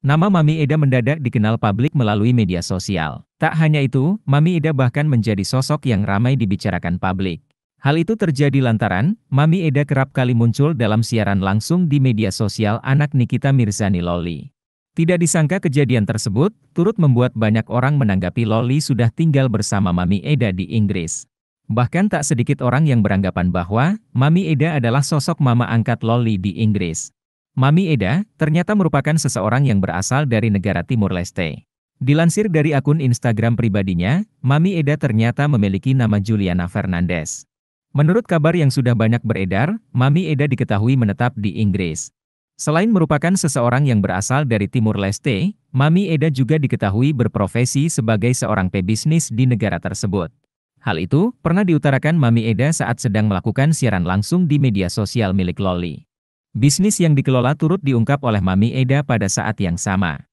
Nama Mami Eda mendadak dikenal publik melalui media sosial. Tak hanya itu, Mami Eda bahkan menjadi sosok yang ramai dibicarakan publik. Hal itu terjadi lantaran, Mami Eda kerap kali muncul dalam siaran langsung di media sosial anak Nikita Mirzani Loli. Tidak disangka kejadian tersebut, turut membuat banyak orang menanggapi Loli sudah tinggal bersama Mami Eda di Inggris. Bahkan tak sedikit orang yang beranggapan bahwa, Mami Eda adalah sosok mama angkat Loli di Inggris. Mami Eda ternyata merupakan seseorang yang berasal dari negara Timur Leste. Dilansir dari akun Instagram pribadinya, Mami Eda ternyata memiliki nama Juliana Fernandez. Menurut kabar yang sudah banyak beredar, Mami Eda diketahui menetap di Inggris. Selain merupakan seseorang yang berasal dari Timur Leste, Mami Eda juga diketahui berprofesi sebagai seorang pebisnis di negara tersebut. Hal itu pernah diutarakan Mami Eda saat sedang melakukan siaran langsung di media sosial milik Loli. Bisnis yang dikelola turut diungkap oleh Mami Eda pada saat yang sama.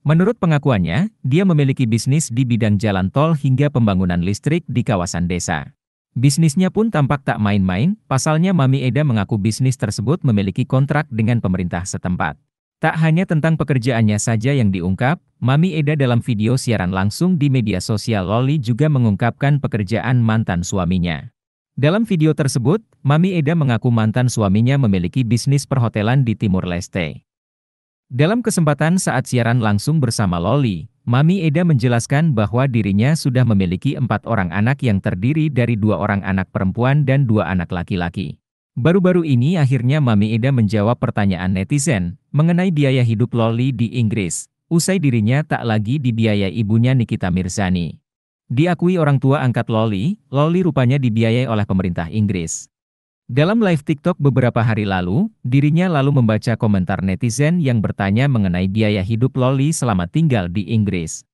Menurut pengakuannya, dia memiliki bisnis di bidang jalan tol hingga pembangunan listrik di kawasan desa. Bisnisnya pun tampak tak main-main, pasalnya Mami Eda mengaku bisnis tersebut memiliki kontrak dengan pemerintah setempat. Tak hanya tentang pekerjaannya saja yang diungkap, Mami Eda dalam video siaran langsung di media sosial Loli juga mengungkapkan pekerjaan mantan suaminya. Dalam video tersebut, Mami Eda mengaku mantan suaminya memiliki bisnis perhotelan di Timur Leste. Dalam kesempatan saat siaran langsung bersama Loli, Mami Eda menjelaskan bahwa dirinya sudah memiliki empat orang anak yang terdiri dari dua orang anak perempuan dan dua anak laki-laki. Baru-baru ini akhirnya Mami Eda menjawab pertanyaan netizen mengenai biaya hidup Loli di Inggris, usai dirinya tak lagi dibiayai ibunya Nikita Mirzani. Diakui orang tua angkat Loli, Loli rupanya dibiayai oleh pemerintah Inggris. Dalam live TikTok beberapa hari lalu, dirinya lalu membaca komentar netizen yang bertanya mengenai biaya hidup Loli selama tinggal di Inggris.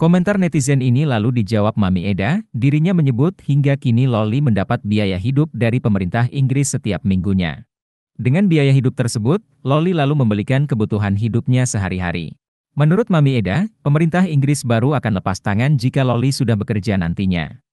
Komentar netizen ini lalu dijawab Mami Eda, dirinya menyebut hingga kini Loli mendapat biaya hidup dari pemerintah Inggris setiap minggunya. Dengan biaya hidup tersebut, Loli lalu membelikan kebutuhan hidupnya sehari-hari. Menurut Mami Eda, pemerintah Inggris baru akan lepas tangan jika Loli sudah bekerja nantinya.